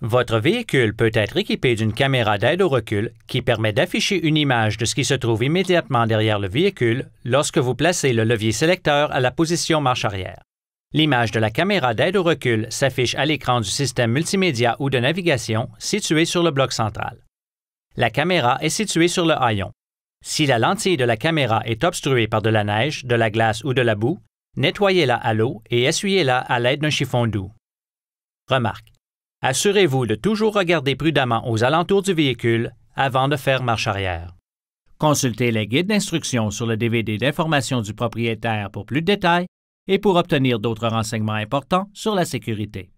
Votre véhicule peut être équipé d'une caméra d'aide au recul qui permet d'afficher une image de ce qui se trouve immédiatement derrière le véhicule lorsque vous placez le levier sélecteur à la position marche arrière. L'image de la caméra d'aide au recul s'affiche à l'écran du système multimédia ou de navigation situé sur le bloc central. La caméra est située sur le haillon. Si la lentille de la caméra est obstruée par de la neige, de la glace ou de la boue, nettoyez-la à l'eau et essuyez-la à l'aide d'un chiffon doux. Remarque Assurez-vous de toujours regarder prudemment aux alentours du véhicule avant de faire marche arrière. Consultez les guides d'instruction sur le DVD d'information du propriétaire pour plus de détails et pour obtenir d'autres renseignements importants sur la sécurité.